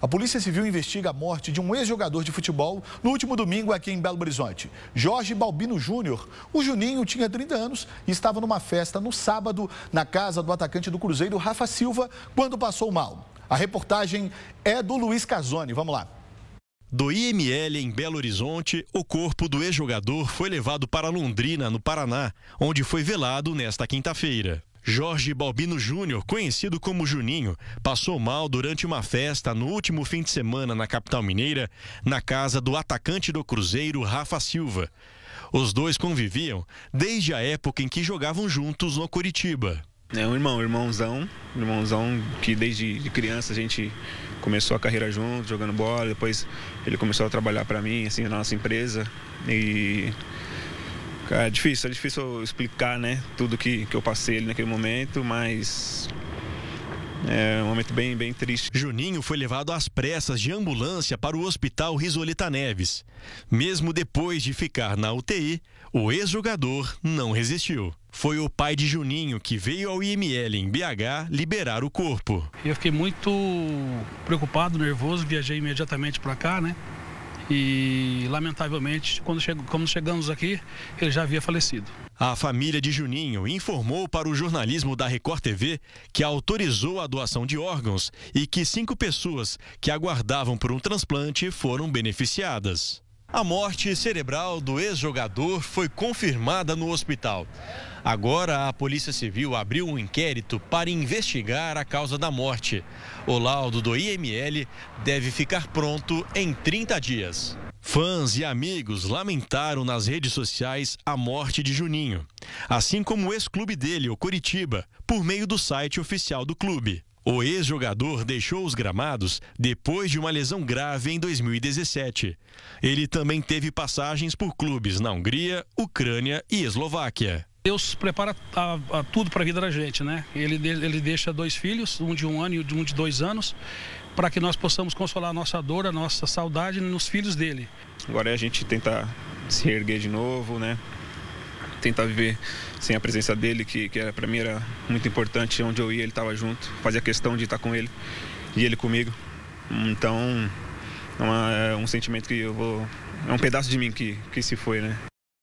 A Polícia Civil investiga a morte de um ex-jogador de futebol no último domingo aqui em Belo Horizonte. Jorge Balbino Júnior. O Juninho tinha 30 anos e estava numa festa no sábado na casa do atacante do Cruzeiro, Rafa Silva, quando passou mal. A reportagem é do Luiz Casoni. Vamos lá. Do IML em Belo Horizonte, o corpo do ex-jogador foi levado para Londrina, no Paraná, onde foi velado nesta quinta-feira. Jorge Balbino Júnior, conhecido como Juninho, passou mal durante uma festa no último fim de semana na capital mineira, na casa do atacante do Cruzeiro, Rafa Silva. Os dois conviviam desde a época em que jogavam juntos no Curitiba. É um irmão, irmãozão, irmãozão que desde criança a gente começou a carreira junto, jogando bola, depois ele começou a trabalhar para mim, assim, na nossa empresa e é difícil, é difícil explicar, né? Tudo que, que eu passei ali naquele momento, mas é um momento bem, bem triste. Juninho foi levado às pressas de ambulância para o Hospital Risoleta Neves. Mesmo depois de ficar na UTI, o ex-jogador não resistiu. Foi o pai de Juninho que veio ao IML em BH liberar o corpo. Eu fiquei muito preocupado, nervoso, viajei imediatamente para cá, né? e lamentavelmente, quando, quando chegamos aqui, ele já havia falecido. A família de Juninho informou para o jornalismo da Record TV que autorizou a doação de órgãos e que cinco pessoas que aguardavam por um transplante foram beneficiadas. A morte cerebral do ex-jogador foi confirmada no hospital. Agora, a Polícia Civil abriu um inquérito para investigar a causa da morte. O laudo do IML deve ficar pronto em 30 dias. Fãs e amigos lamentaram nas redes sociais a morte de Juninho, assim como o ex-clube dele, o Curitiba, por meio do site oficial do clube. O ex-jogador deixou os gramados depois de uma lesão grave em 2017. Ele também teve passagens por clubes na Hungria, Ucrânia e Eslováquia. Deus prepara a, a tudo para a vida da gente, né? Ele, ele deixa dois filhos, um de um ano e um de dois anos, para que nós possamos consolar a nossa dor, a nossa saudade nos filhos dele. Agora é a gente tentar se erguer de novo, né? tentar viver sem a presença dele, que, que para mim era muito importante. Onde eu ia, ele estava junto, fazia questão de estar com ele e ele comigo. Então, é uma, é um sentimento que eu vou. É um pedaço de mim que, que se foi, né?